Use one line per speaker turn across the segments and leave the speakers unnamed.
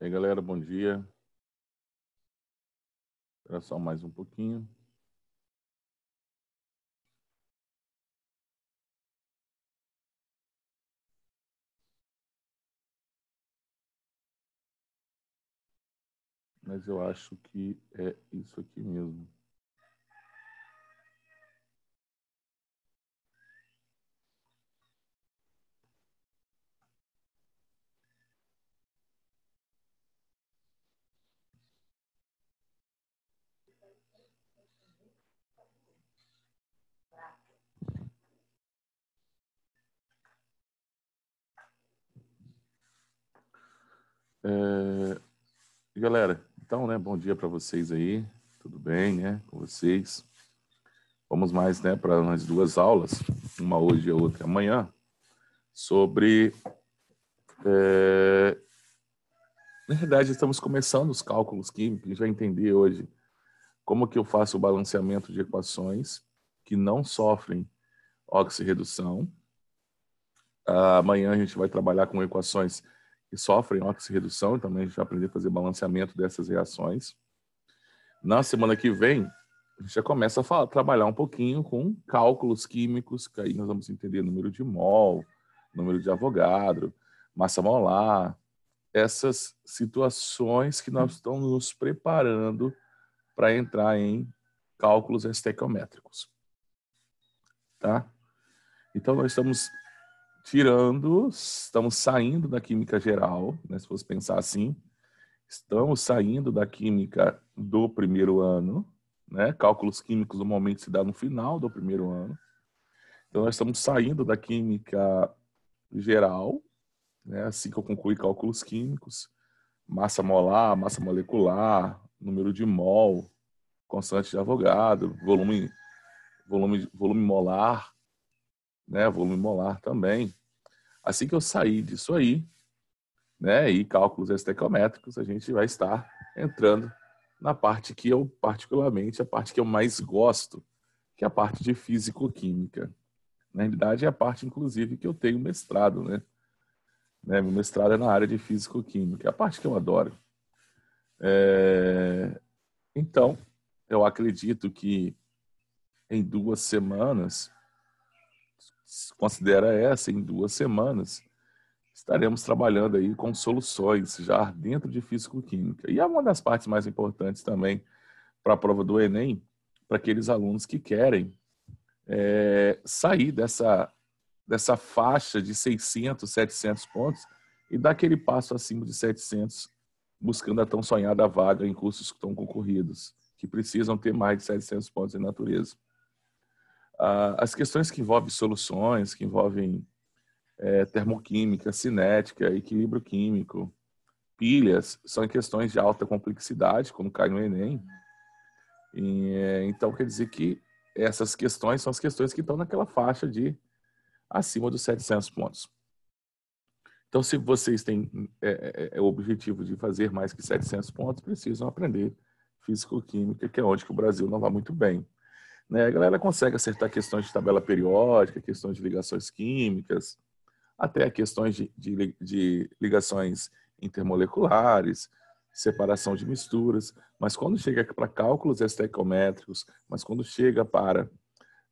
E aí, galera, bom dia. Espera só mais um pouquinho. Mas eu acho que é isso aqui mesmo.
É... Galera, então, né, bom dia para vocês aí. Tudo bem, né, com vocês? Vamos mais, né, para as duas aulas, uma hoje e outra amanhã, sobre é... Na verdade, estamos começando os cálculos químicos, a gente vai entender hoje como que eu faço o balanceamento de equações que não sofrem oxirredução. Ah, amanhã a gente vai trabalhar com equações que sofrem oxirredução, também então, né, a gente vai aprender a fazer balanceamento dessas reações. Na semana que vem, a gente já começa a falar, trabalhar um pouquinho com cálculos químicos, que aí nós vamos entender número de mol, número de Avogadro, massa molar, essas situações que nós estamos nos preparando para entrar em cálculos estequiométricos. Tá? Então, nós estamos tirando, estamos saindo da química geral, né, se fosse pensar assim, estamos saindo da química do primeiro ano, né? Cálculos químicos normalmente se dá no final do primeiro ano. Então nós estamos saindo da química geral, né? Assim que eu concluí cálculos químicos, massa molar, massa molecular, número de mol, constante de Avogadro, volume volume volume molar, né, volume molar também. Assim que eu sair disso aí, né, e cálculos estequiométricos, a gente vai estar entrando na parte que eu particularmente, a parte que eu mais gosto, que é a parte de físico-química. Na realidade, é a parte, inclusive, que eu tenho mestrado, né? né meu mestrado é na área de físico-química, é a parte que eu adoro. É... Então, eu acredito que em duas semanas considera essa, em duas semanas, estaremos trabalhando aí com soluções já dentro de físico-química. E é uma das partes mais importantes também para a prova do Enem, para aqueles alunos que querem é, sair dessa, dessa faixa de 600, 700 pontos e dar aquele passo acima de 700, buscando a tão sonhada vaga em cursos que estão concorridos, que precisam ter mais de 700 pontos em natureza as questões que envolvem soluções, que envolvem é, termoquímica, cinética, equilíbrio químico, pilhas, são questões de alta complexidade, como cai no Enem. E, é, então, quer dizer que essas questões são as questões que estão naquela faixa de acima dos 700 pontos. Então, se vocês têm é, é, é, o objetivo de fazer mais que 700 pontos, precisam aprender físico-química, que é onde que o Brasil não vai muito bem. Né? A galera consegue acertar questões de tabela periódica, questões de ligações químicas, até questões de, de, de ligações intermoleculares, separação de misturas, mas quando chega para cálculos estequiométricos, mas quando chega para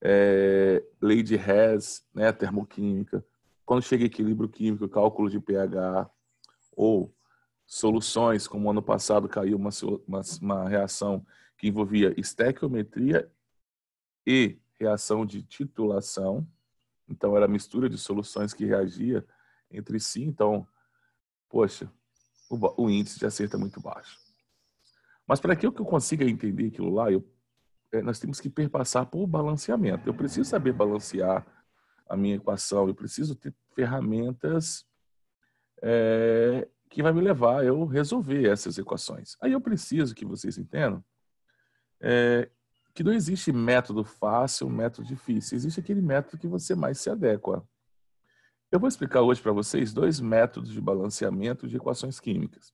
é, lei de Hess, né, termoquímica, quando chega equilíbrio químico, cálculo de pH, ou soluções, como ano passado caiu uma, uma, uma reação que envolvia estequiometria e reação de titulação. Então, era a mistura de soluções que reagia entre si. Então, poxa, o, o índice de acerto é muito baixo. Mas para que eu consiga entender aquilo lá, eu, é, nós temos que perpassar por balanceamento. Eu preciso saber balancear a minha equação, eu preciso ter ferramentas é, que vai me levar a eu resolver essas equações. Aí eu preciso que vocês entendam é, que não existe método fácil, método difícil. Existe aquele método que você mais se adequa. Eu vou explicar hoje para vocês dois métodos de balanceamento de equações químicas.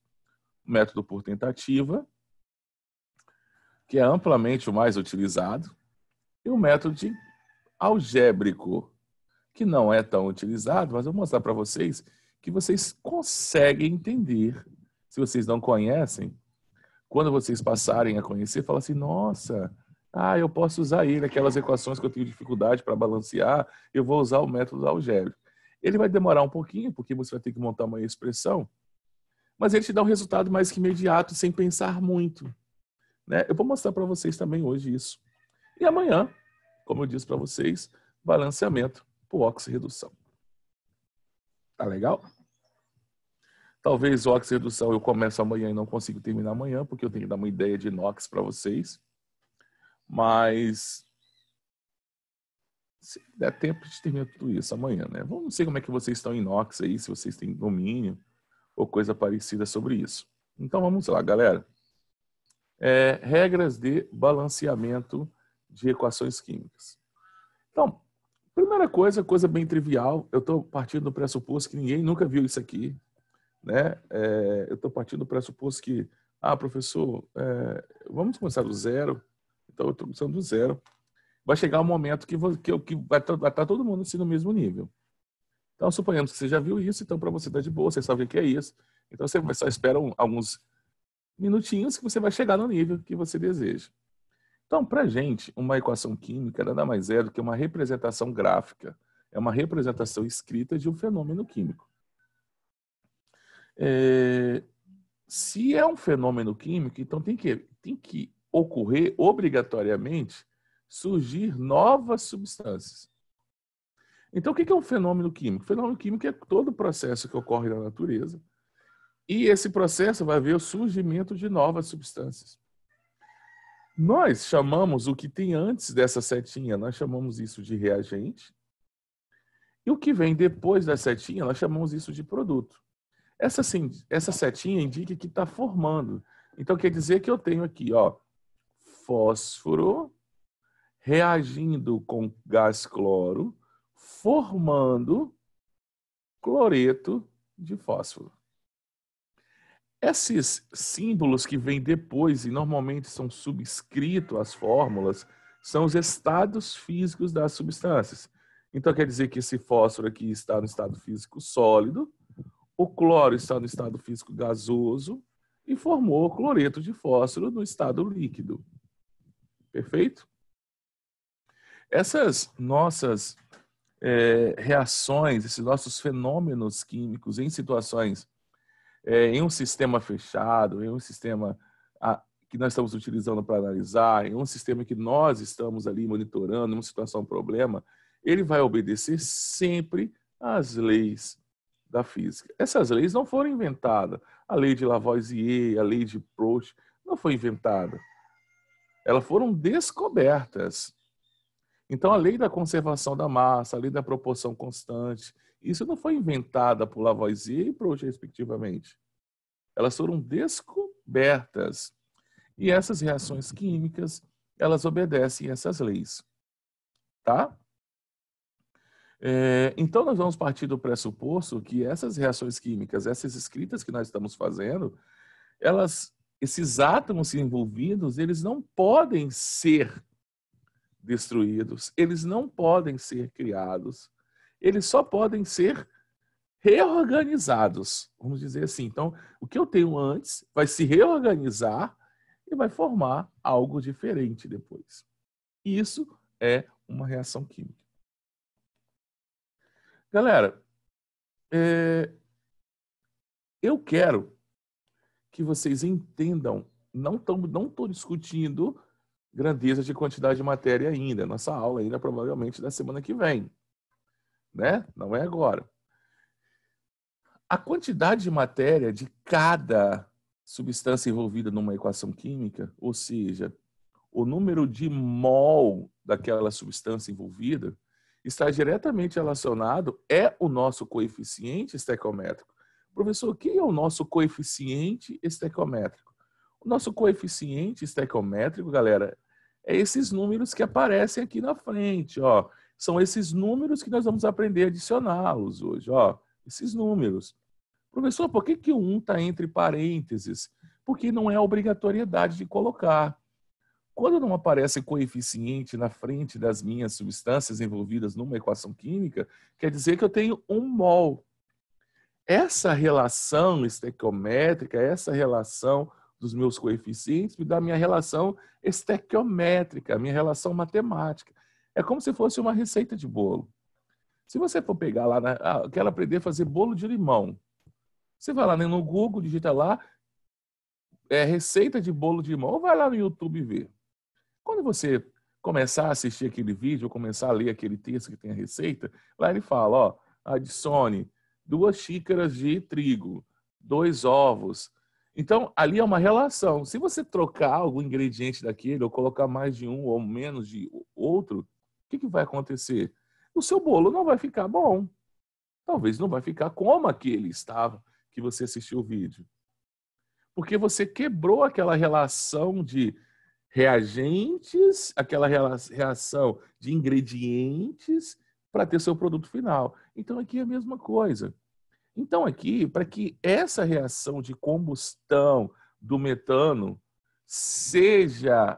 O método por tentativa, que é amplamente o mais utilizado, e o método de algébrico, que não é tão utilizado, mas eu vou mostrar para vocês que vocês conseguem entender. Se vocês não conhecem, quando vocês passarem a conhecer, fala assim: nossa, ah, eu posso usar aí naquelas equações que eu tenho dificuldade para balancear, eu vou usar o método algébrico. Ele vai demorar um pouquinho, porque você vai ter que montar uma expressão, mas ele te dá um resultado mais que imediato, sem pensar muito. Né? Eu vou mostrar para vocês também hoje isso. E amanhã, como eu disse para vocês, balanceamento por oxirredução. Tá legal? Talvez o oxirredução eu comece amanhã e não consigo terminar amanhã, porque eu tenho que dar uma ideia de NOx para vocês. Mas se der tempo, a gente termina tudo isso amanhã, né? Vamos ver como é que vocês estão em Nox aí, se vocês têm domínio ou coisa parecida sobre isso. Então vamos lá, galera. É, regras de balanceamento de equações químicas. Então, primeira coisa, coisa bem trivial, eu estou partindo do pressuposto que ninguém nunca viu isso aqui, né? É, eu estou partindo do pressuposto que, ah, professor, é, vamos começar do zero, outra então, estamos do zero. Vai chegar um momento que, que, que vai estar tá todo mundo assim, no mesmo nível. Então, suponhamos que você já viu isso, então para você dar tá de boa, você sabe o que é isso. Então, você só espera um, alguns minutinhos que você vai chegar no nível que você deseja. Então, para gente, uma equação química nada mais é do que uma representação gráfica, é uma representação escrita de um fenômeno químico. É, se é um fenômeno químico, então tem que, tem que ocorrer obrigatoriamente surgir novas substâncias. Então, o que é um fenômeno químico? fenômeno químico é todo o processo que ocorre na natureza e esse processo vai ver o surgimento de novas substâncias. Nós chamamos o que tem antes dessa setinha, nós chamamos isso de reagente. E o que vem depois da setinha, nós chamamos isso de produto. Essa, sim, essa setinha indica que está formando. Então, quer dizer que eu tenho aqui, ó, fósforo reagindo com gás cloro, formando cloreto de fósforo. Esses símbolos que vêm depois e normalmente são subscritos às fórmulas são os estados físicos das substâncias. Então quer dizer que esse fósforo aqui está no estado físico sólido, o cloro está no estado físico gasoso e formou o cloreto de fósforo no estado líquido. Perfeito? Essas nossas é, reações, esses nossos fenômenos químicos em situações, é, em um sistema fechado, em um sistema a, que nós estamos utilizando para analisar, em um sistema que nós estamos ali monitorando, em uma situação, um problema, ele vai obedecer sempre às leis da física. Essas leis não foram inventadas. A lei de Lavoisier, a lei de Proust, não foi inventada elas foram descobertas. Então, a lei da conservação da massa, a lei da proporção constante, isso não foi inventada por Lavoisier e Proust, respectivamente. Elas foram descobertas. E essas reações químicas, elas obedecem essas leis. Tá? É, então, nós vamos partir do pressuposto que essas reações químicas, essas escritas que nós estamos fazendo, elas esses átomos envolvidos, eles não podem ser destruídos, eles não podem ser criados, eles só podem ser reorganizados, vamos dizer assim. Então, o que eu tenho antes vai se reorganizar e vai formar algo diferente depois. Isso é uma reação química. Galera, é... eu quero que vocês entendam. Não estou não discutindo grandeza de quantidade de matéria ainda. Nossa aula ainda provavelmente da semana que vem. Né? Não é agora. A quantidade de matéria de cada substância envolvida numa equação química, ou seja, o número de mol daquela substância envolvida, está diretamente relacionado, é o nosso coeficiente estequiométrico Professor, quem é o nosso coeficiente estequiométrico? O nosso coeficiente estequiométrico, galera, é esses números que aparecem aqui na frente, ó. São esses números que nós vamos aprender a adicioná-los hoje, ó. Esses números. Professor, por que, que o 1 está entre parênteses? Porque não é obrigatoriedade de colocar. Quando não aparece coeficiente na frente das minhas substâncias envolvidas numa equação química, quer dizer que eu tenho um mol essa relação estequiométrica, essa relação dos meus coeficientes me dá minha relação estequiométrica, minha relação matemática. É como se fosse uma receita de bolo. Se você for pegar lá, na, ah, quero aprender a fazer bolo de limão. Você vai lá no Google, digita lá, é, receita de bolo de limão, ou vai lá no YouTube ver. Quando você começar a assistir aquele vídeo, ou começar a ler aquele texto que tem a receita, lá ele fala, ó, adicione duas xícaras de trigo, dois ovos. Então, ali é uma relação. Se você trocar algum ingrediente daquele, ou colocar mais de um ou menos de outro, o que, que vai acontecer? O seu bolo não vai ficar bom. Talvez não vai ficar como aquele estava que você assistiu o vídeo. Porque você quebrou aquela relação de reagentes, aquela reação de ingredientes para ter seu produto final. Então aqui é a mesma coisa. Então, aqui, para que essa reação de combustão do metano seja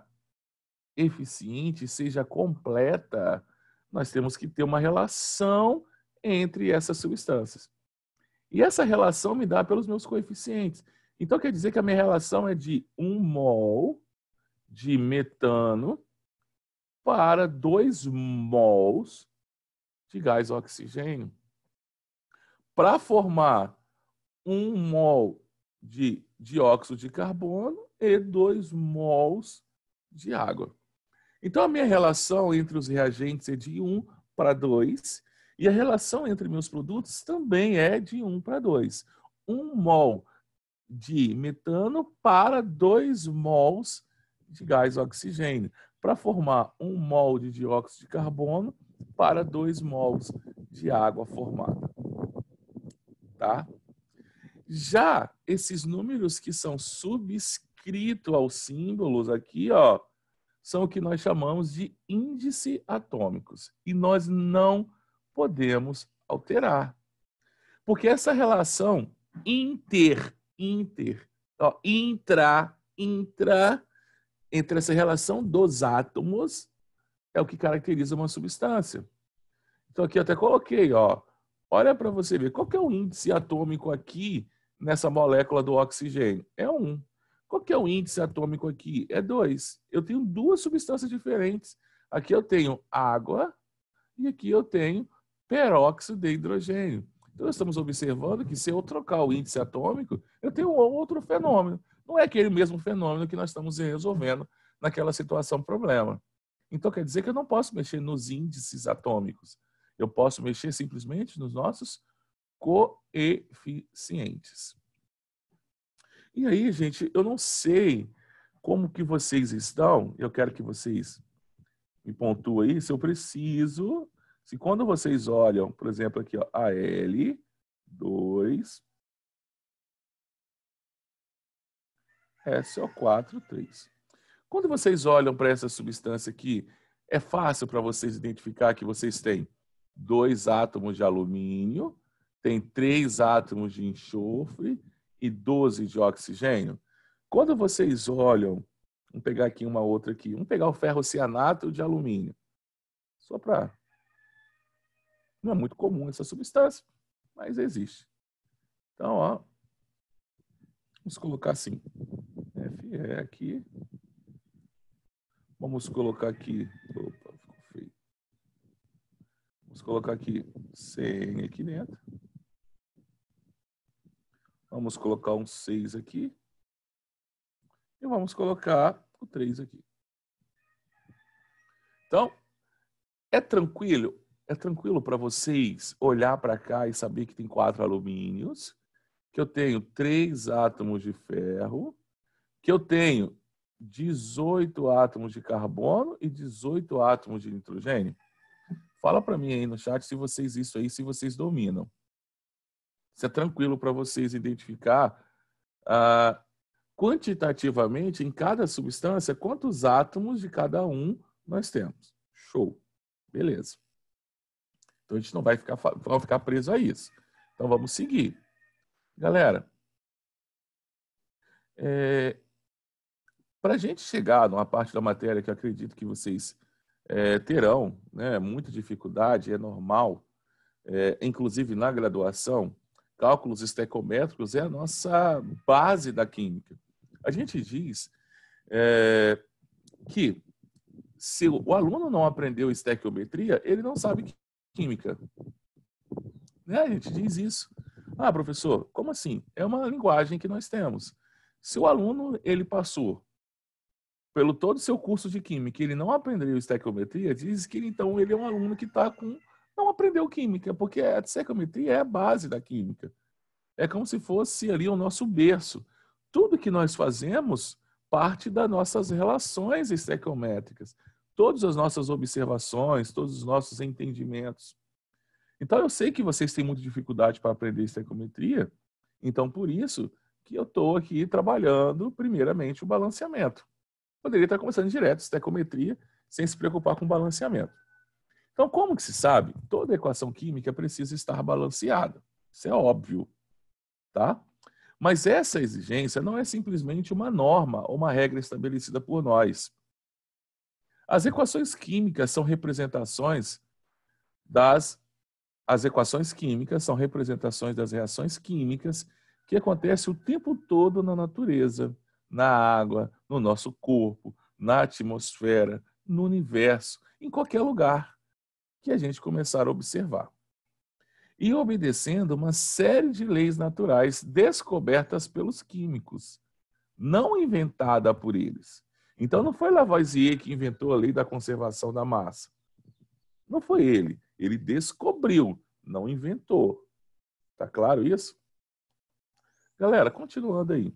eficiente, seja completa, nós temos que ter uma relação entre essas substâncias. E essa relação me dá pelos meus coeficientes. Então, quer dizer que a minha relação é de 1 mol de metano para 2 mols de gás oxigênio para formar um mol de dióxido de carbono e dois mols de água. Então, a minha relação entre os reagentes é de 1 para 2 e a relação entre meus produtos também é de 1 para 2. Um mol de metano para dois mols de gás oxigênio, para formar um mol de dióxido de carbono para dois mols de água formada tá? Já esses números que são subscritos aos símbolos aqui, ó, são o que nós chamamos de índice atômicos e nós não podemos alterar. Porque essa relação inter, inter, ó, intra, intra, entre essa relação dos átomos é o que caracteriza uma substância. Então aqui eu até coloquei, ó, Olha para você ver, qual é o índice atômico aqui nessa molécula do oxigênio? É 1. Um. Qual é o índice atômico aqui? É 2. Eu tenho duas substâncias diferentes. Aqui eu tenho água e aqui eu tenho peróxido de hidrogênio. Então, nós estamos observando que se eu trocar o índice atômico, eu tenho outro fenômeno. Não é aquele mesmo fenômeno que nós estamos resolvendo naquela situação problema. Então, quer dizer que eu não posso mexer nos índices atômicos. Eu posso mexer simplesmente nos nossos coeficientes. E aí, gente, eu não sei como que vocês estão. Eu quero que vocês me pontuem aí se eu preciso. Se quando vocês olham, por exemplo, aqui, ó, AL, 2, SO4, 3. Quando vocês olham para essa substância aqui, é fácil para vocês identificar que vocês têm dois átomos de alumínio, tem três átomos de enxofre e 12 de oxigênio. Quando vocês olham, vamos pegar aqui uma outra aqui, vamos pegar o ferro cianato de alumínio. Só para. Não é muito comum essa substância, mas existe. Então, ó, vamos colocar assim. FE aqui. Vamos colocar aqui Vamos colocar aqui 100 aqui dentro. Vamos colocar um 6 aqui. E vamos colocar o 3 aqui. Então, é tranquilo? É tranquilo para vocês olhar para cá e saber que tem quatro alumínios, que eu tenho três átomos de ferro, que eu tenho 18 átomos de carbono e 18 átomos de nitrogênio? Fala para mim aí no chat se vocês isso aí, se vocês dominam. Se é tranquilo para vocês identificar ah, quantitativamente em cada substância quantos átomos de cada um nós temos. Show. Beleza. Então a gente não vai ficar, vai ficar preso a isso. Então vamos seguir. Galera, é, para a gente chegar numa parte da matéria que eu acredito que vocês é, terão né, muita dificuldade, é normal, é, inclusive na graduação, cálculos estequiométricos é a nossa base da química. A gente diz é, que se o aluno não aprendeu estequiometria, ele não sabe química. Né? A gente diz isso. Ah, professor, como assim? É uma linguagem que nós temos. Se o aluno ele passou pelo todo o seu curso de química, ele não aprendeu estequiometria, diz que então ele é um aluno que está com não aprendeu química, porque a estequiometria é a base da química. É como se fosse ali o nosso berço. Tudo que nós fazemos parte das nossas relações estequiométricas, todas as nossas observações, todos os nossos entendimentos. Então eu sei que vocês têm muita dificuldade para aprender estequiometria, então por isso que eu estou aqui trabalhando primeiramente o balanceamento poderia estar começando direto estequiometria sem se preocupar com balanceamento. Então, como que se sabe? Toda equação química precisa estar balanceada. Isso é óbvio, tá? Mas essa exigência não é simplesmente uma norma ou uma regra estabelecida por nós. As equações químicas são representações das as equações químicas são representações das reações químicas que acontecem o tempo todo na natureza na água, no nosso corpo, na atmosfera, no universo, em qualquer lugar que a gente começar a observar. E obedecendo uma série de leis naturais descobertas pelos químicos, não inventada por eles. Então não foi Lavoisier que inventou a lei da conservação da massa. Não foi ele, ele descobriu, não inventou. Tá claro isso? Galera, continuando aí.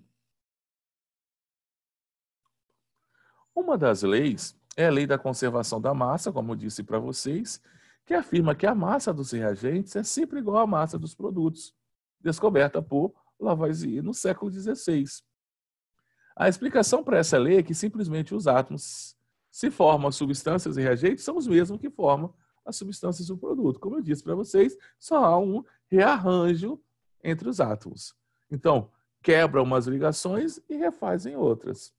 Uma das leis é a lei da conservação da massa, como eu disse para vocês, que afirma que a massa dos reagentes é sempre igual à massa dos produtos, descoberta por Lavoisier no século XVI. A explicação para essa lei é que simplesmente os átomos se formam as substâncias e reagentes são os mesmos que formam as substâncias do produto. Como eu disse para vocês, só há um rearranjo entre os átomos. Então, quebra umas ligações e refazem outras.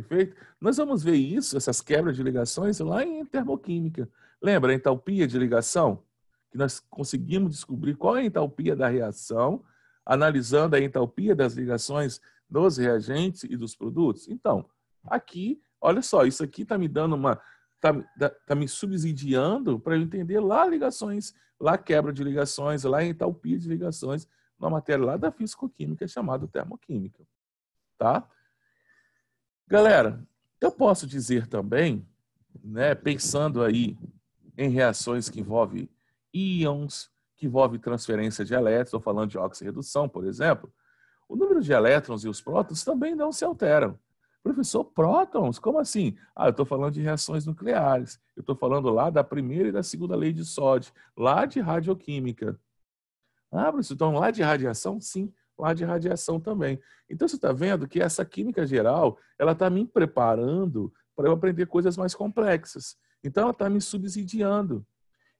Perfeito? Nós vamos ver isso, essas quebras de ligações, lá em termoquímica. Lembra a entalpia de ligação? Que nós conseguimos descobrir qual é a entalpia da reação, analisando a entalpia das ligações dos reagentes e dos produtos. Então, aqui, olha só, isso aqui está me dando uma. Está tá, tá me subsidiando para eu entender lá ligações, lá quebra de ligações, lá entalpia de ligações, na matéria lá da físico-química chamada termoquímica. Tá? Galera, eu posso dizer também, né, pensando aí em reações que envolvem íons, que envolve transferência de elétrons, estou falando de oxirredução, por exemplo, o número de elétrons e os prótons também não se alteram. Professor, prótons? Como assim? Ah, eu estou falando de reações nucleares. Eu estou falando lá da primeira e da segunda lei de sódio, lá de radioquímica. Ah, professor, então lá de radiação? Sim lá de radiação também. Então você está vendo que essa química geral, ela está me preparando para eu aprender coisas mais complexas. Então ela está me subsidiando.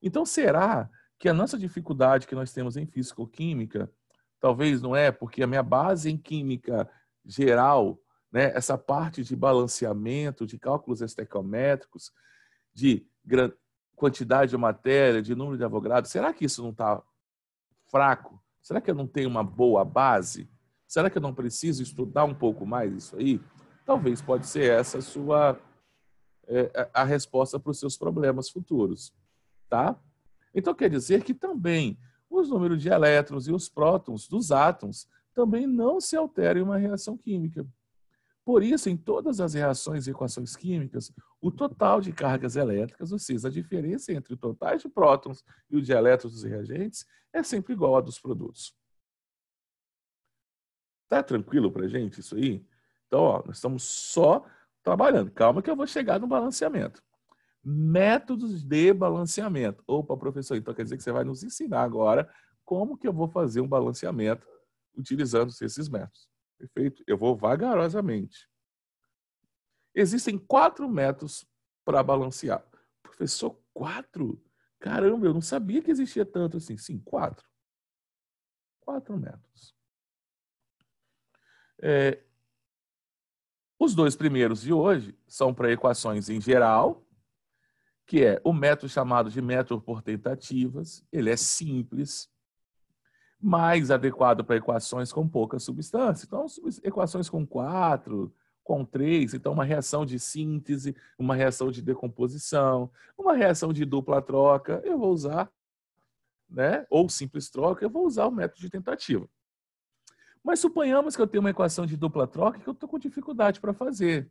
Então será que a nossa dificuldade que nós temos em físico-química, talvez não é porque a minha base em química geral, né, essa parte de balanceamento, de cálculos estequiométricos, de quantidade de matéria, de número de avogados, será que isso não está fraco? Será que eu não tenho uma boa base? Será que eu não preciso estudar um pouco mais isso aí? Talvez pode ser essa a sua é, a resposta para os seus problemas futuros, tá? Então quer dizer que também os números de elétrons e os prótons dos átomos também não se alteram em uma reação química. Por isso, em todas as reações e equações químicas, o total de cargas elétricas, ou seja, a diferença entre o total de prótons e o de elétrons dos reagentes é sempre igual à dos produtos. Tá tranquilo para gente isso aí? Então, ó, nós estamos só trabalhando. Calma que eu vou chegar no balanceamento. Métodos de balanceamento. Opa, professor, então quer dizer que você vai nos ensinar agora como que eu vou fazer um balanceamento utilizando esses métodos. Perfeito? Eu vou vagarosamente. Existem quatro métodos para balancear. Professor, quatro? Caramba, eu não sabia que existia tanto assim. Sim, quatro. Quatro métodos. É, os dois primeiros de hoje são para equações em geral, que é o método chamado de método por tentativas. Ele é simples, mais adequado para equações com pouca substância. Então, equações com quatro, com três então uma reação de síntese, uma reação de decomposição, uma reação de dupla troca, eu vou usar, né? ou simples troca, eu vou usar o método de tentativa. Mas suponhamos que eu tenho uma equação de dupla troca que eu estou com dificuldade para fazer.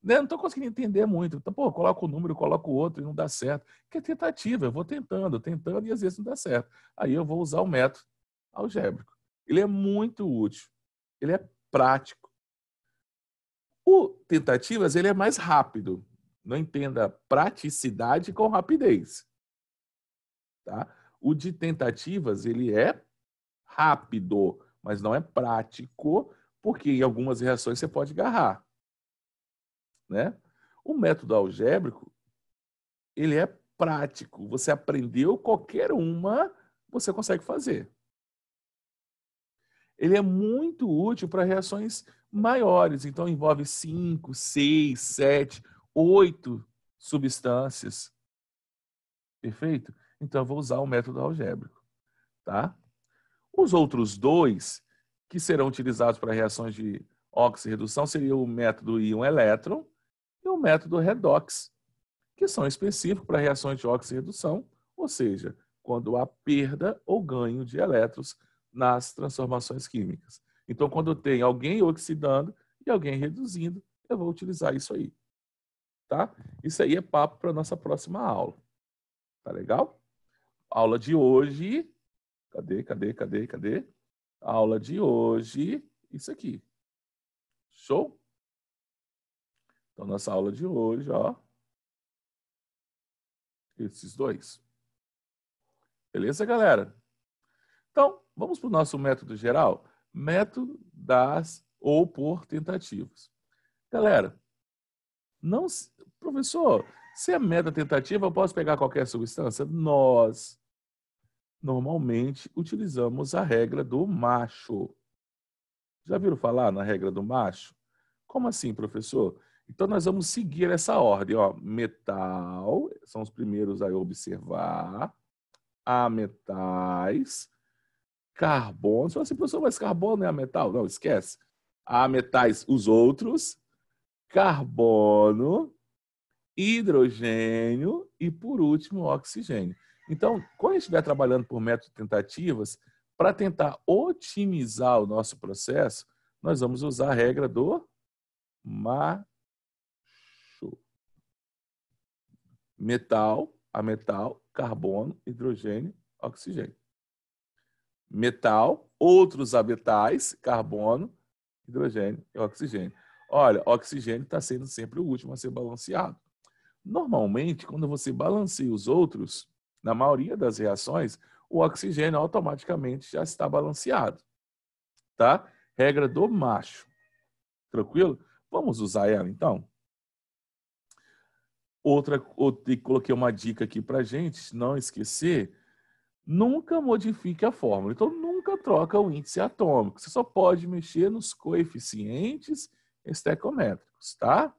Né? Não estou conseguindo entender muito. Então, pô, coloco um número, coloco outro e não dá certo. Que é tentativa, eu vou tentando, tentando e às vezes não dá certo. Aí eu vou usar o método algébrico. Ele é muito útil, ele é prático o tentativas ele é mais rápido. Não entenda praticidade com rapidez. Tá? O de tentativas ele é rápido, mas não é prático, porque em algumas reações você pode agarrar. Né? O método algébrico ele é prático. Você aprendeu qualquer uma, você consegue fazer ele é muito útil para reações maiores. Então, envolve 5, 6, 7, 8 substâncias. Perfeito? Então, eu vou usar o método algébrico. Tá? Os outros dois que serão utilizados para reações de oxirredução seria o método íon-elétron e o método redox, que são específicos para reações de oxirredução, ou seja, quando há perda ou ganho de elétrons nas transformações químicas. Então, quando tem alguém oxidando e alguém reduzindo, eu vou utilizar isso aí. Tá? Isso aí é papo para nossa próxima aula. Tá legal? Aula de hoje. Cadê, cadê, cadê, cadê? Aula de hoje, isso aqui. Show? Então, nossa aula de hoje, ó. Esses dois. Beleza, galera? Então, Vamos para o nosso método geral? Método das ou por tentativas. Galera, não, professor, se é meta tentativa, eu posso pegar qualquer substância? Nós normalmente utilizamos a regra do macho. Já viram falar na regra do macho? Como assim, professor? Então nós vamos seguir essa ordem, ó, metal, são os primeiros a observar, a metais, carbono. Você fala assim, professor, mas carbono é a metal? Não, esquece. Há metais, os outros, carbono, hidrogênio e, por último, oxigênio. Então, quando a gente estiver trabalhando por método tentativas, para tentar otimizar o nosso processo, nós vamos usar a regra do macho. Metal a metal, carbono, hidrogênio, oxigênio metal, outros a carbono, hidrogênio e oxigênio. Olha, oxigênio está sendo sempre o último a ser balanceado. Normalmente, quando você balanceia os outros, na maioria das reações, o oxigênio automaticamente já está balanceado. Tá? Regra do macho. Tranquilo? Vamos usar ela então? Outra, outra coloquei uma dica aqui para gente não esquecer nunca modifique a fórmula. Então, nunca troca o índice atômico. Você só pode mexer nos coeficientes estequiométricos, tá?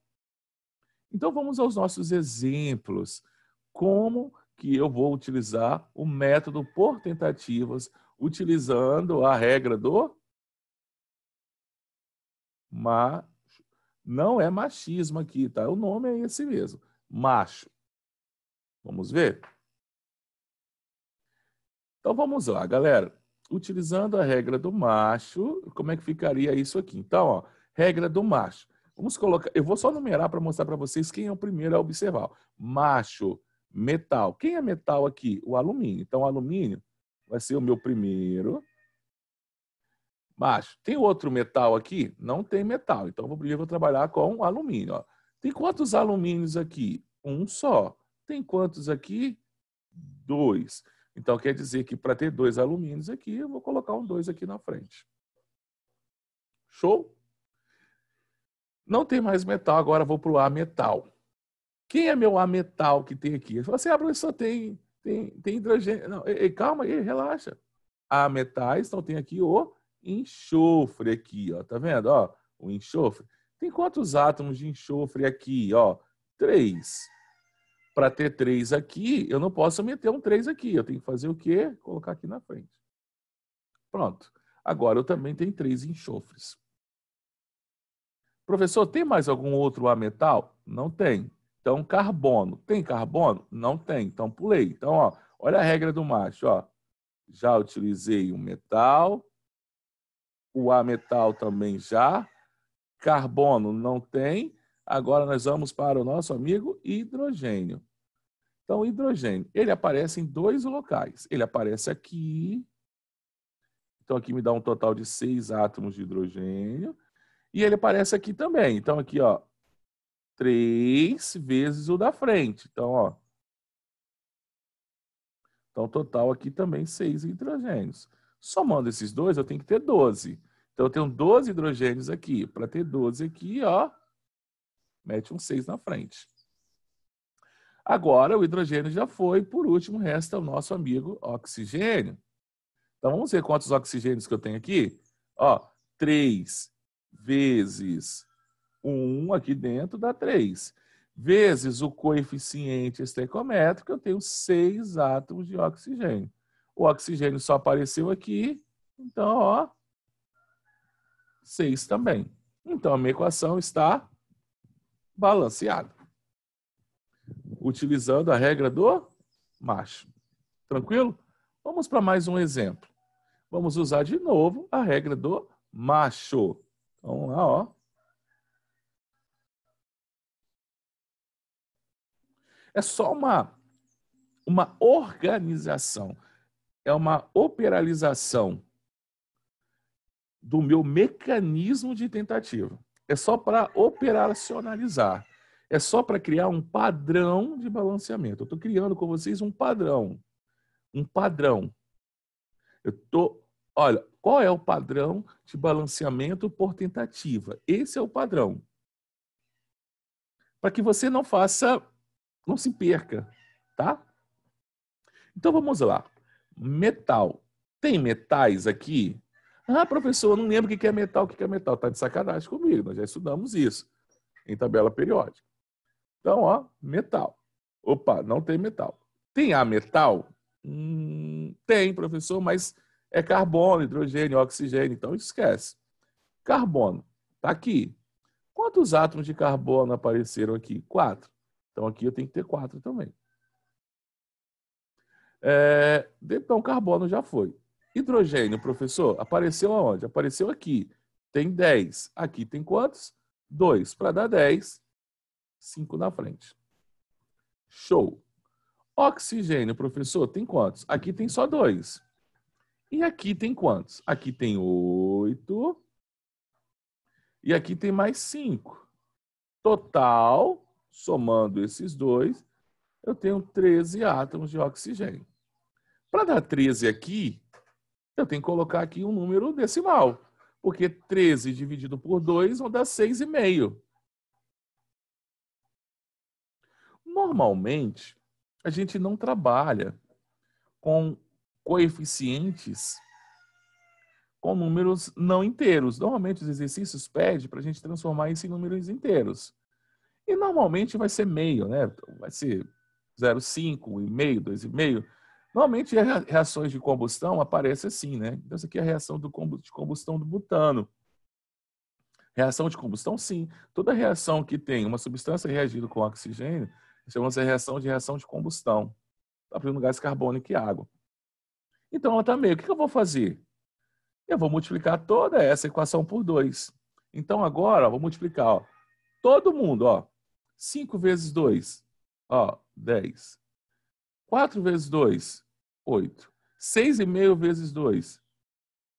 Então, vamos aos nossos exemplos. Como que eu vou utilizar o método por tentativas, utilizando a regra do... macho Não é machismo aqui, tá? O nome é esse mesmo, macho. Vamos ver? Então vamos lá, galera. Utilizando a regra do macho, como é que ficaria isso aqui? Então, ó, regra do macho. Vamos colocar, eu vou só numerar para mostrar para vocês quem é o primeiro a observar. Macho, metal. Quem é metal aqui? O alumínio. Então, o alumínio vai ser o meu primeiro. Macho. Tem outro metal aqui? Não tem metal. Então, eu primeiro vou trabalhar com alumínio. Ó. Tem quantos alumínios aqui? Um só. Tem quantos aqui? Dois. Então, quer dizer que para ter dois alumínios aqui, eu vou colocar um 2 aqui na frente. Show? Não tem mais metal, agora vou para o A metal. Quem é meu A metal que tem aqui? Eu falo assim, ah, professor, tem, tem, tem hidrogênio. Não, ei, calma aí, relaxa. A metais, então tem aqui o enxofre aqui, ó. Tá vendo? Ó, o enxofre. Tem quantos átomos de enxofre aqui? Ó, três para ter três aqui, eu não posso meter um três aqui. Eu tenho que fazer o quê? Colocar aqui na frente. Pronto. Agora eu também tenho três enxofres. Professor, tem mais algum outro A metal? Não tem. Então, carbono. Tem carbono? Não tem. Então, pulei. Então, ó, olha a regra do macho. Ó. Já utilizei um metal. O A metal também já. Carbono não tem. Agora nós vamos para o nosso amigo hidrogênio. Então, o hidrogênio, ele aparece em dois locais. Ele aparece aqui. Então, aqui me dá um total de seis átomos de hidrogênio. E ele aparece aqui também. Então, aqui, ó, três vezes o da frente. Então, ó. Então, total aqui também seis hidrogênios. Somando esses dois, eu tenho que ter 12. Então, eu tenho 12 hidrogênios aqui. Para ter 12 aqui, ó, mete um 6 na frente. Agora, o hidrogênio já foi, por último, resta o nosso amigo oxigênio. Então, vamos ver quantos oxigênios que eu tenho aqui? Ó, 3 vezes 1 aqui dentro dá 3. Vezes o coeficiente estequiométrico, eu tenho 6 átomos de oxigênio. O oxigênio só apareceu aqui, então, ó, 6 também. Então, a minha equação está balanceado, utilizando a regra do macho. Tranquilo? Vamos para mais um exemplo. Vamos usar de novo a regra do macho. Vamos então, lá, ó. É só uma, uma organização, é uma operalização do meu mecanismo de tentativa é só para operacionalizar, é só para criar um padrão de balanceamento. Eu estou criando com vocês um padrão, um padrão. Eu estou, olha, qual é o padrão de balanceamento por tentativa? Esse é o padrão. Para que você não faça, não se perca, tá? Então vamos lá. Metal. Tem metais aqui ah, professor, eu não lembro o que é metal, o que é metal. Tá de sacanagem comigo, nós já estudamos isso em tabela periódica. Então, ó, metal. Opa, não tem metal. Tem a ah, metal? Hum, tem, professor, mas é carbono, hidrogênio, oxigênio, então esquece. Carbono, tá aqui. Quantos átomos de carbono apareceram aqui? Quatro. Então aqui eu tenho que ter quatro também. É, então, carbono já foi. Hidrogênio, professor, apareceu aonde? Apareceu aqui. Tem 10. Aqui tem quantos? 2. Para dar 10, 5 na frente. Show. Oxigênio, professor, tem quantos? Aqui tem só 2. E aqui tem quantos? Aqui tem 8. E aqui tem mais 5. Total, somando esses dois, eu tenho 13 átomos de oxigênio. Para dar 13 aqui, eu tenho que colocar aqui um número decimal, porque 13 dividido por 2 vão dar 6,5. Normalmente, a gente não trabalha com coeficientes com números não inteiros. Normalmente, os exercícios pedem para a gente transformar isso em números inteiros. E normalmente vai ser meio, né? Vai ser 0,5, e meio, 2,5. Normalmente, reações de combustão aparecem assim, né? Então, isso aqui é a reação do, de combustão do butano. Reação de combustão, sim. Toda reação que tem uma substância reagindo com oxigênio chama-se reação de reação de combustão. Está produzindo gás carbônico e água. Então, ela está meio, o que eu vou fazer? Eu vou multiplicar toda essa equação por 2. Então, agora, ó, vou multiplicar ó, todo mundo. Ó, 5 vezes 2, ó, 10. 4 vezes 2, 8. 6,5 vezes 2,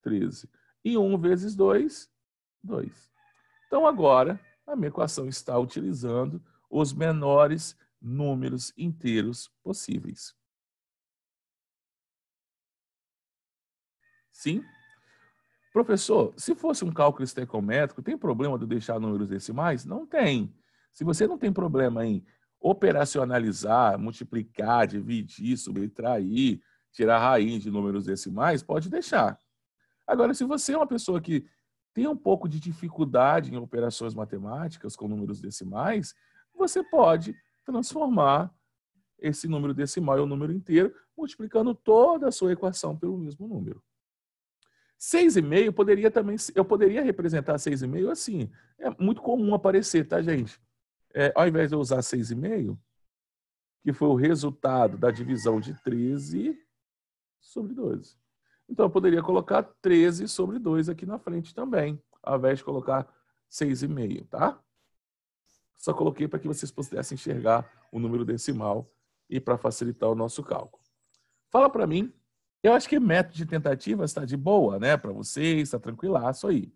13. E 1 vezes 2, 2. Então, agora, a minha equação está utilizando os menores números inteiros possíveis. Sim? Professor, se fosse um cálculo estequiométrico, tem problema de deixar números decimais? Não tem. Se você não tem problema em operacionalizar, multiplicar, dividir, subtrair, tirar raiz de números decimais, pode deixar. Agora, se você é uma pessoa que tem um pouco de dificuldade em operações matemáticas com números decimais, você pode transformar esse número decimal em um número inteiro, multiplicando toda a sua equação pelo mesmo número. 6,5 poderia também, eu poderia representar 6,5 assim. É muito comum aparecer, tá, gente? é, ao invés de eu usar 6,5, que foi o resultado da divisão de 13 sobre 12. Então, eu poderia colocar 13 sobre 2 aqui na frente também, ao invés de colocar 6,5, tá? Só coloquei para que vocês pudessem enxergar o número decimal e para facilitar o nosso cálculo. Fala para mim, eu acho que método de tentativa está de boa, né? Para vocês, está tranquilaço aí.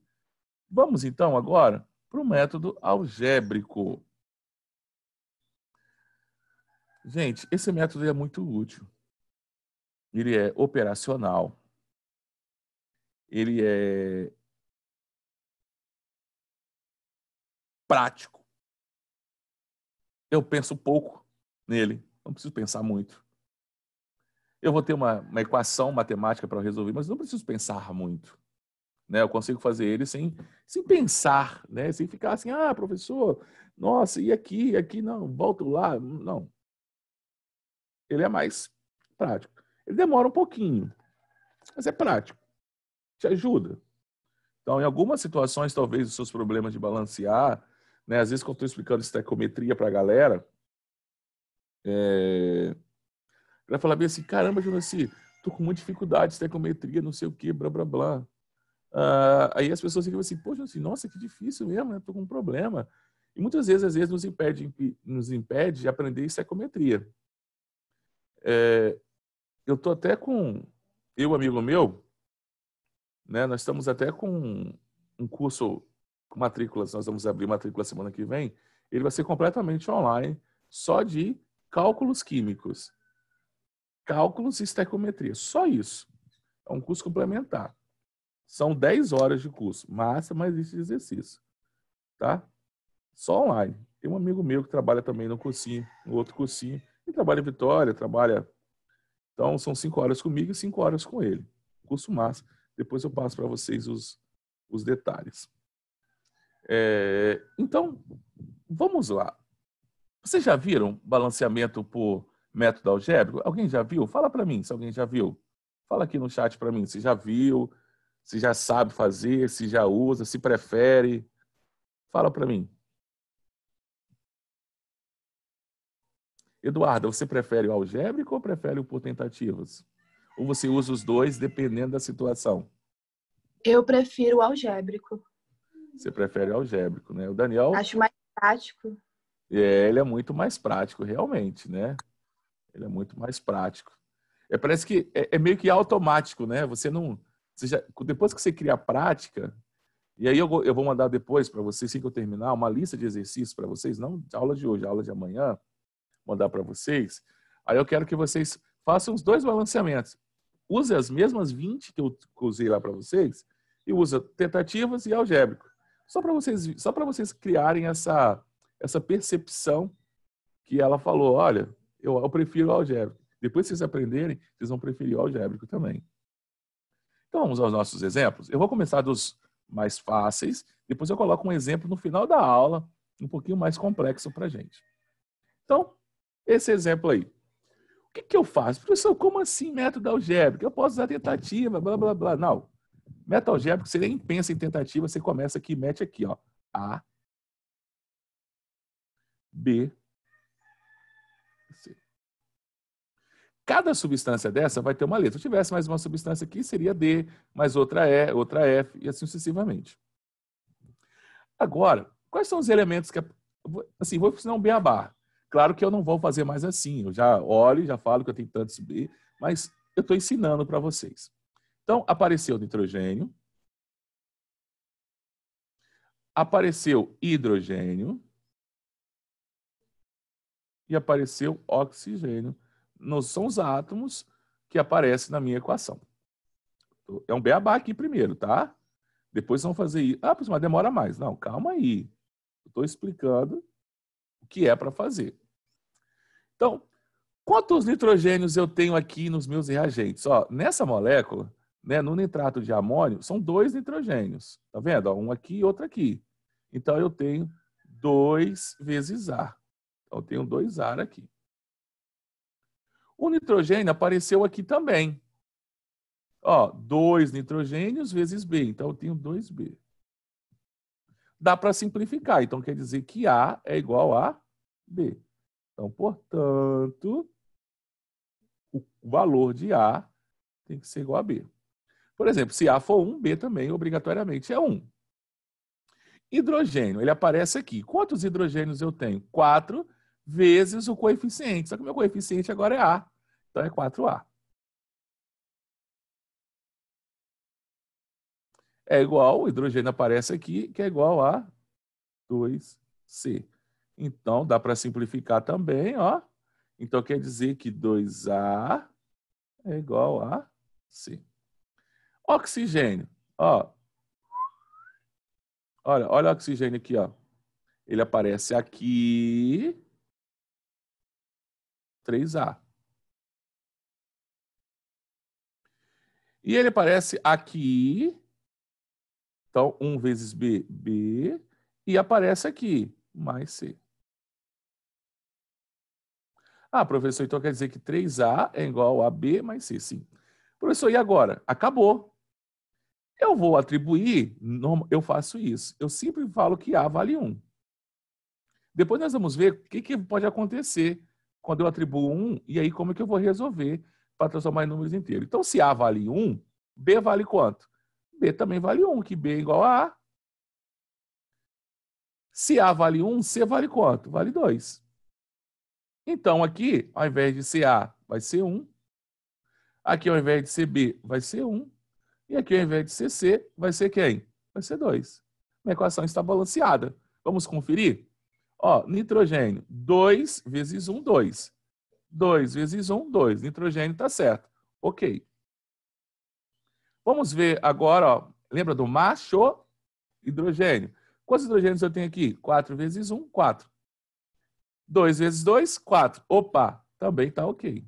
Vamos então agora para o método algébrico. Gente, esse método é muito útil. Ele é
operacional. Ele é prático. Eu penso
pouco nele, não preciso pensar muito. Eu vou ter uma, uma equação matemática para resolver, mas não preciso pensar muito. Né? Eu consigo fazer ele sem, sem pensar, né? sem ficar assim, ah, professor, nossa, e aqui, e aqui, não, volto lá. Não, ele é mais prático. Ele demora um pouquinho, mas é prático. Te ajuda. Então, em algumas situações, talvez os seus problemas de balancear, né? Às vezes, quando estou explicando estecometria para a galera, é... ela fala bem assim: caramba, Jonassi, tô com muita dificuldade, estecometria, não sei o quê, blá, blá, blá. Ah, aí as pessoas ficam assim: poxa, assim, nossa, que difícil mesmo, né? Tô com um problema. E muitas vezes, às vezes, nos impede, nos impede de aprender estecometria. É, eu estou até com. Eu, amigo meu, né, nós estamos até com um curso com matrículas, nós vamos abrir matrícula semana que vem. Ele vai ser completamente online, só de cálculos químicos, cálculos e estequiometria, só isso. É um curso complementar. São 10 horas de curso, massa, mas existe é exercício, tá? Só online. Tem um amigo meu que trabalha também no cursinho, no outro cursinho, ele trabalha em Vitória, trabalha. Então, são cinco horas comigo e cinco horas com ele. Curso massa. Depois eu passo para vocês os, os detalhes. É, então, vamos lá. Vocês já viram balanceamento por método algébrico? Alguém já viu? Fala para mim se alguém já viu. Fala aqui no chat para mim se já viu, se já sabe fazer, se já usa, se prefere. Fala para mim. Eduarda, você prefere o algébrico ou prefere o por tentativas? Ou você usa os dois dependendo da situação?
Eu prefiro o algébrico.
Você prefere o algébrico, né? O Daniel. Acho mais
prático.
É, ele é muito mais prático, realmente, né? Ele é muito mais prático. É, parece que é, é meio que automático, né? Você não. Você já, depois que você cria a prática, e aí eu vou, eu vou mandar depois para vocês, assim que eu terminar, uma lista de exercícios para vocês, não aula de hoje, aula de amanhã, mandar para vocês, aí eu quero que vocês façam os dois balanceamentos. Use as mesmas 20 que eu usei lá para vocês e usa tentativas e algébrico. Só para vocês, só para vocês criarem essa essa percepção que ela falou, olha, eu, eu prefiro o algébrico. Depois que vocês aprenderem, vocês vão preferir o algébrico também. Então vamos aos nossos exemplos. Eu vou começar dos mais fáceis, depois eu coloco um exemplo no final da aula, um pouquinho mais complexo para gente. Então, esse exemplo aí. O que, que eu faço? Professor, como assim método algébrico? Eu posso usar tentativa, blá, blá, blá. Não. Método algébrico, você nem pensa em tentativa, você começa aqui, mete aqui, ó. A, B, C. Cada substância dessa vai ter uma letra. Se tivesse mais uma substância aqui, seria D, mais outra E, outra F, e assim sucessivamente. Agora, quais são os elementos que. É, assim, vou ensinar um beabá. Claro que eu não vou fazer mais assim. Eu já olho, já falo que eu tenho tanto subir, mas eu estou ensinando para vocês. Então, apareceu nitrogênio. Apareceu hidrogênio. E apareceu oxigênio. Não são os átomos que aparecem na minha equação. É um beabá aqui primeiro, tá? Depois vão fazer. isso. Ah, mas demora mais. Não, calma aí. Estou explicando que é para fazer. Então, quantos nitrogênios eu tenho aqui nos meus reagentes? Ó, nessa molécula, né, no nitrato de amônio, são dois nitrogênios. Tá vendo? Ó, um aqui e outro aqui. Então, eu tenho dois vezes A. Então, eu tenho dois A aqui. O nitrogênio apareceu aqui também. Ó, dois nitrogênios vezes B. Então, eu tenho dois b dá para simplificar. Então, quer dizer que A é igual a B. Então, portanto, o valor de A tem que ser igual a B. Por exemplo, se A for 1, B também obrigatoriamente é 1. Hidrogênio, ele aparece aqui. Quantos hidrogênios eu tenho? 4 vezes o coeficiente. Só que o meu coeficiente agora é A. Então, é 4A. é igual, o hidrogênio aparece aqui, que é igual a 2C. Então, dá para simplificar também, ó. Então, quer dizer que 2A é igual a C. Oxigênio, ó. Olha, olha o oxigênio aqui, ó. Ele aparece aqui. 3A. E ele aparece aqui então, 1 vezes B, B, e aparece aqui, mais C. Ah, professor, então quer dizer que 3A é igual a B mais C, sim. Professor, e agora? Acabou. Eu vou atribuir, eu faço isso. Eu sempre falo que A vale 1. Depois nós vamos ver o que, que pode acontecer quando eu atribuo 1 e aí como é que eu vou resolver para transformar em números inteiros. Então, se A vale 1, B vale quanto? B também vale 1, que B é igual a A. Se A vale 1, C vale quanto? Vale 2. Então, aqui, ao invés de ser A, vai ser 1. Aqui, ao invés de ser B, vai ser 1. E aqui, ao invés de ser C, vai ser quem? Vai ser 2. A equação está balanceada. Vamos conferir? Ó, nitrogênio, 2 vezes 1, 2. 2 vezes 1, 2. Nitrogênio está certo. Ok. Ok. Vamos ver agora, ó, lembra do macho hidrogênio. Quantos hidrogênios eu tenho aqui? 4 vezes 1, 4. 2 vezes 2, 4. Opa, também está ok.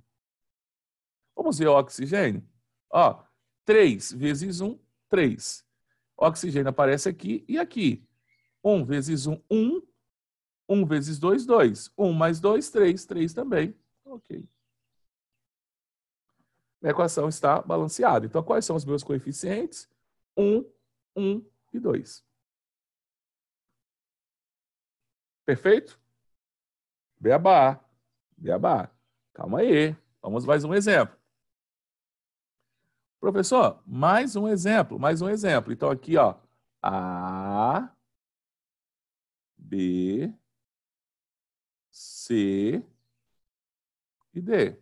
Vamos ver o oxigênio. Ó, 3 vezes 1, 3. O oxigênio aparece aqui e aqui. 1 vezes 1, 1. 1 vezes 2, 2. 1 mais 2, 3. 3 também. Tá ok a equação está balanceada. Então, quais são os meus coeficientes? 1, 1 e 2.
Perfeito? Beabá.
Beabá. Calma aí. Vamos mais um exemplo. Professor, mais um exemplo, mais um exemplo. Então, aqui, ó. A, B, C e D.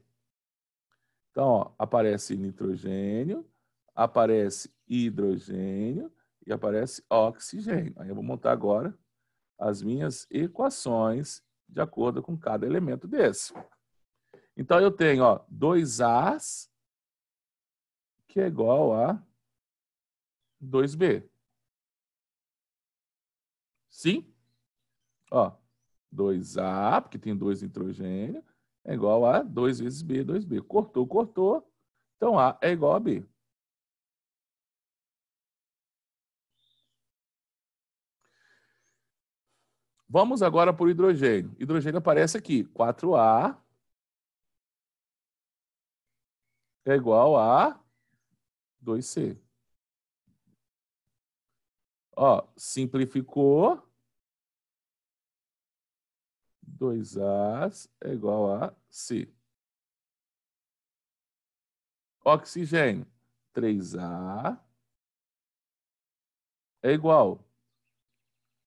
Então, ó, aparece nitrogênio, aparece hidrogênio e aparece oxigênio. Aí eu vou montar agora as minhas equações de acordo com cada elemento desse. Então, eu tenho ó, dois As,
que é igual a
2B. Sim? Ó, 2A, porque tem dois nitrogênio, é igual a 2 vezes B, 2B. Cortou, cortou. Então, A é igual a B. Vamos agora para o hidrogênio. Hidrogênio aparece aqui. 4A é igual a
2C. Ó, simplificou dois as é igual a c. Oxigênio, 3A é igual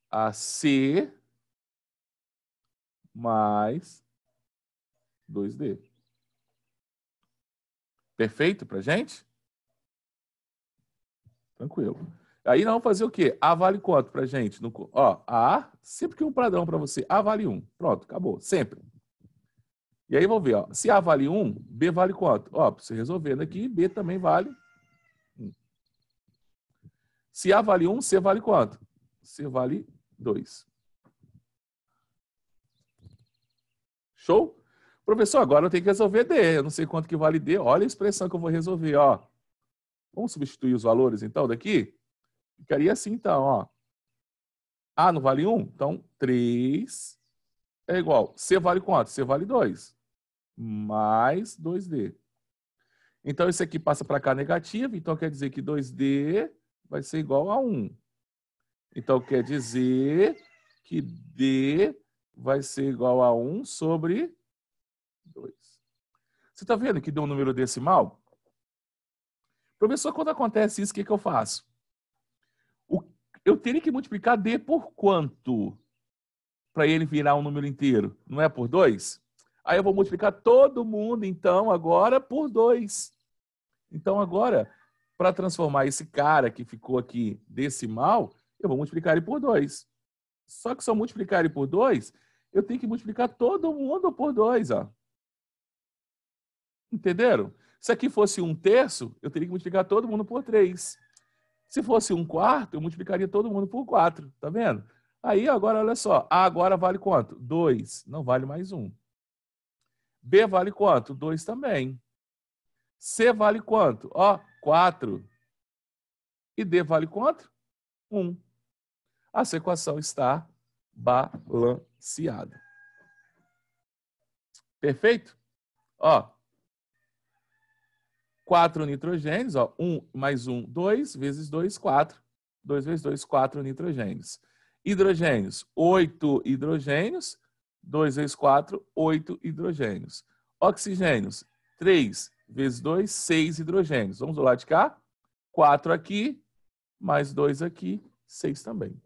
a C mais
2D. Perfeito para gente? Tranquilo. Aí não, fazer o quê? A vale quanto a gente? No, ó, A, sempre que um padrão para você, A vale 1. Pronto, acabou, sempre. E aí vamos ver, ó, se A vale 1, B vale quanto? Ó, você resolvendo aqui, B também vale 1. Se A vale 1, C vale quanto? C vale 2. Show? Professor, agora eu tenho que resolver D. Eu não sei quanto que vale D. Olha a expressão que eu vou resolver, ó. Vamos substituir os valores, então, daqui? Ficaria assim, então, ó. A não vale 1? Então, 3 é igual. C vale quanto? C vale 2. Mais 2D. Então, esse aqui passa para cá negativo, então quer dizer que 2D vai ser igual a 1. Então, quer dizer que D vai ser igual a 1 sobre 2. Você está vendo que deu um número decimal? Professor, quando acontece isso, o que, que eu faço? eu teria que multiplicar D por quanto para ele virar um número inteiro? Não é por 2? Aí eu vou multiplicar todo mundo, então, agora por 2. Então, agora, para transformar esse cara que ficou aqui decimal, eu vou multiplicar ele por 2. Só que se eu multiplicar ele por 2, eu tenho que multiplicar todo mundo por 2. Entenderam? Se aqui fosse um terço, eu teria que multiplicar todo mundo por 3. Se fosse um quarto, eu multiplicaria todo mundo por quatro, tá vendo? Aí agora, olha só, A agora vale quanto? 2, não vale mais um. B vale quanto? 2 também. C vale quanto? Ó, 4. E D vale quanto? 1. Um. Essa equação está balanceada. Perfeito? Ó, 4 nitrogênios, ó, 1 mais 1, 2, vezes 2, 4. 2 vezes 2, 4 nitrogênios. Hidrogênios, 8 hidrogênios, 2 vezes 4, 8 hidrogênios. Oxigênios, 3 vezes 2, 6 hidrogênios. Vamos do lado de cá? 4 aqui, mais 2 aqui, 6 também.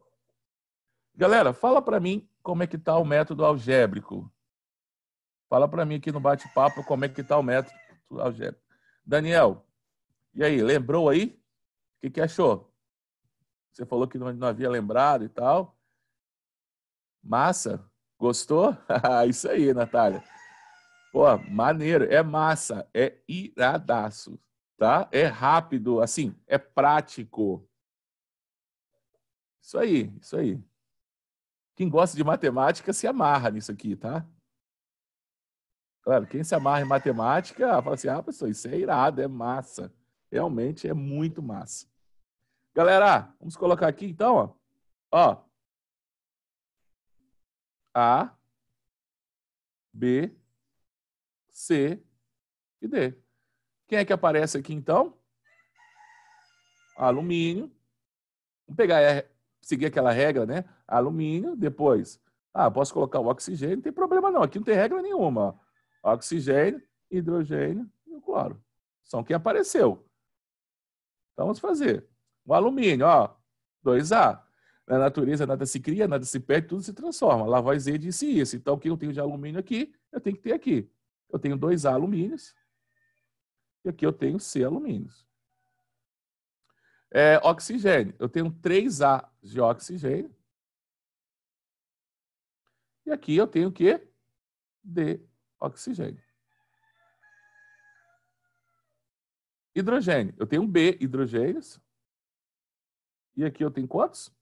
Galera, fala para mim como é que está o método algébrico. Fala para mim aqui no bate-papo como é que está o método algébrico. Daniel, e aí, lembrou aí? O que, que achou? Você falou que não, não havia lembrado e tal. Massa? Gostou? É isso aí, Natália. Pô, maneiro. É massa. É iradaço. Tá? É rápido. Assim, é prático. Isso aí, isso aí. Quem gosta de matemática se amarra nisso aqui, tá? Claro, quem se amarra em matemática ah, fala assim: ah, pessoal, isso é irado, é massa. Realmente é muito massa. Galera, vamos colocar aqui então, ó. Ó.
A, B,
C e D. Quem é que aparece aqui então? Alumínio. Vamos pegar, é, seguir aquela regra, né? Alumínio, depois. Ah, posso colocar o oxigênio, não tem problema não. Aqui não tem regra nenhuma. Ó. Oxigênio, hidrogênio e o cloro. São quem apareceu. Então vamos fazer. O alumínio, ó, 2A. Na natureza nada se cria, nada se perde, tudo se transforma. Lá vai Z disse isso. Então o que eu tenho de alumínio aqui, eu tenho que ter aqui. Eu tenho 2A alumínios e aqui eu tenho C alumínios. É, oxigênio, eu tenho 3A de oxigênio.
E aqui eu tenho o quê? D oxigênio. Hidrogênio. Eu tenho B hidrogênios. E aqui eu tenho quantos?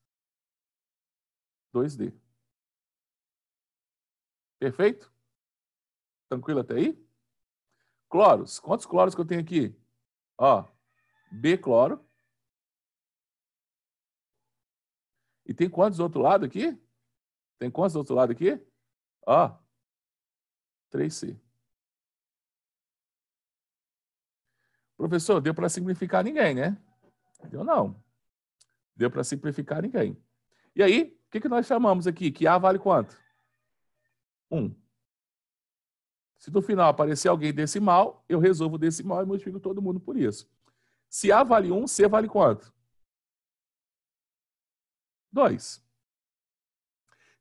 2D. Perfeito? Tranquilo até aí? Cloros. Quantos cloros que eu tenho aqui? Ó, B cloro. E tem quantos do outro lado aqui? Tem quantos do outro lado aqui? Ó, 3C. Professor, deu para simplificar
ninguém, né? Deu não. Deu para simplificar ninguém. E aí, o que, que nós chamamos aqui? Que A vale quanto? 1. Um. Se no final aparecer alguém decimal, eu resolvo o decimal e multiplico todo mundo por isso. Se A vale 1, C vale quanto? 2.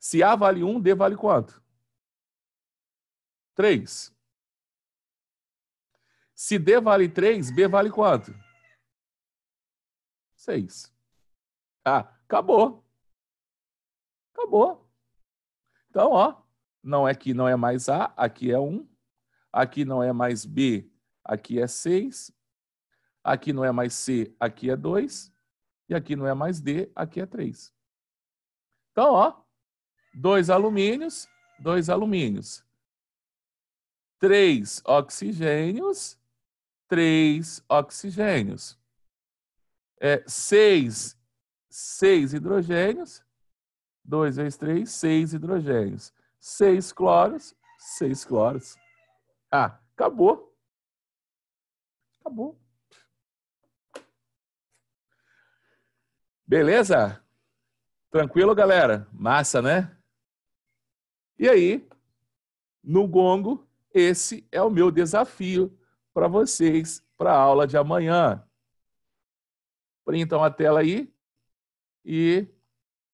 Se A vale 1, D vale quanto? 3. Se D vale 3, B vale quanto? 6. Ah, acabou.
Acabou. Então, ó, não é que não é mais A, aqui é 1. Aqui não é mais B, aqui é 6. Aqui não é mais C, aqui é 2. E aqui não é mais D, aqui é 3. Então, ó, dois alumínios, dois alumínios três oxigênios, três oxigênios. É, seis, seis hidrogênios, dois vezes três, seis hidrogênios. Seis cloros, seis cloros. Ah, acabou. Acabou. Beleza? Tranquilo, galera? Massa, né? E aí, no gongo, esse é o meu desafio para vocês para a aula de amanhã. Printam a tela aí e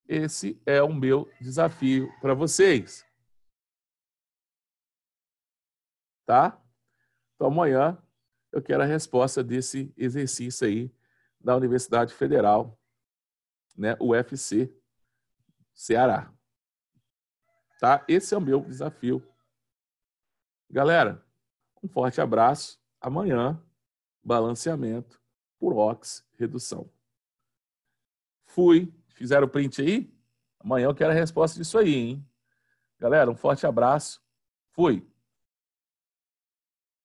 esse é o meu desafio para vocês. Tá? Então amanhã eu quero a resposta desse exercício aí da Universidade Federal, né, UFC Ceará. Tá? Esse é o meu desafio Galera, um forte abraço. Amanhã, balanceamento por Ox Redução. Fui. Fizeram o print aí? Amanhã eu quero a resposta disso aí, hein? Galera, um forte abraço. Fui.